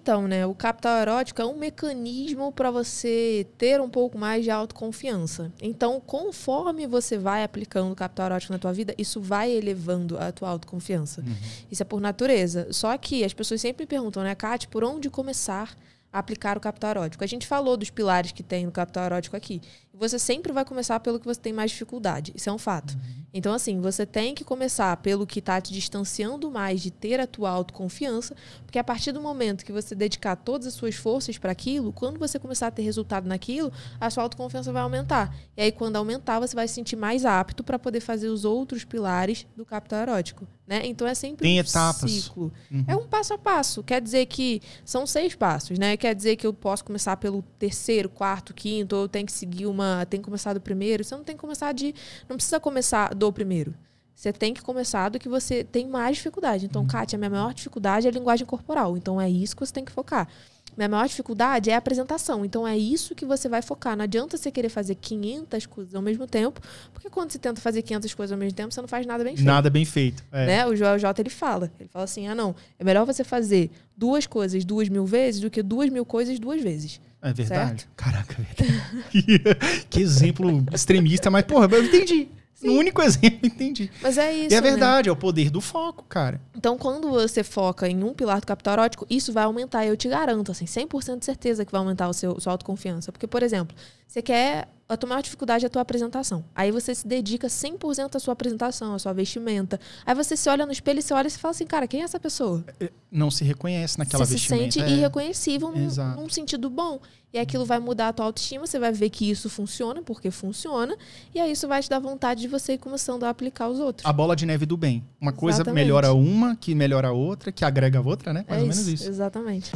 Então, né, o capital erótico é um mecanismo para você ter um pouco mais de autoconfiança. Então, conforme você vai aplicando o capital erótico na tua vida, isso vai elevando a tua autoconfiança. Uhum. Isso é por natureza. Só que as pessoas sempre perguntam, né, Kate, por onde começar a aplicar o capital erótico? A gente falou dos pilares que tem no capital erótico aqui você sempre vai começar pelo que você tem mais dificuldade. Isso é um fato. Uhum. Então, assim, você tem que começar pelo que está te distanciando mais de ter a tua autoconfiança, porque a partir do momento que você dedicar todas as suas forças para aquilo, quando você começar a ter resultado naquilo, a sua autoconfiança vai aumentar. E aí, quando aumentar, você vai se sentir mais apto para poder fazer os outros pilares do capital erótico. Né? Então é sempre Tem um etapas. ciclo. Uhum. É um passo a passo. Quer dizer que são seis passos, né? Quer dizer que eu posso começar pelo terceiro, quarto, quinto, ou eu tenho que seguir uma uma tem que começar do primeiro, você não tem que começar de. Não precisa começar do primeiro. Você tem que começar do que você tem mais dificuldade. Então, uhum. Kátia, a minha maior dificuldade é a linguagem corporal. Então, é isso que você tem que focar. Minha maior dificuldade é a apresentação. Então, é isso que você vai focar. Não adianta você querer fazer 500 coisas ao mesmo tempo, porque quando você tenta fazer 500 coisas ao mesmo tempo, você não faz nada bem feito. Nada bem feito. É. Né? O Joel J, ele fala. Ele fala assim, ah, não, é melhor você fazer duas coisas duas mil vezes do que duas mil coisas duas vezes. É verdade? Certo? Caraca, é verdade. que exemplo extremista, mas, porra, eu entendi. Sim. No único exemplo, entendi. Mas é isso. E é né? verdade, né? é o poder do foco, cara. Então, quando você foca em um pilar do capital erótico, isso vai aumentar, eu te garanto, assim, 100% de certeza que vai aumentar o seu, sua autoconfiança. Porque, por exemplo, você quer a tua maior dificuldade é a tua apresentação. Aí você se dedica 100% à sua apresentação, à sua vestimenta. Aí você se olha no espelho e você olha e fala assim, cara, quem é essa pessoa? É, é, não se reconhece naquela você vestimenta. se sente é. irreconhecível num, num, sentido bom. E aquilo vai mudar a tua autoestima, você vai ver que isso funciona, porque funciona. E aí isso vai te dar vontade de você ir começando a aplicar os outros. A bola de neve do bem. Uma coisa exatamente. melhora uma, que melhora a outra, que agrega a outra, né? Mais é ou menos isso. isso. Exatamente.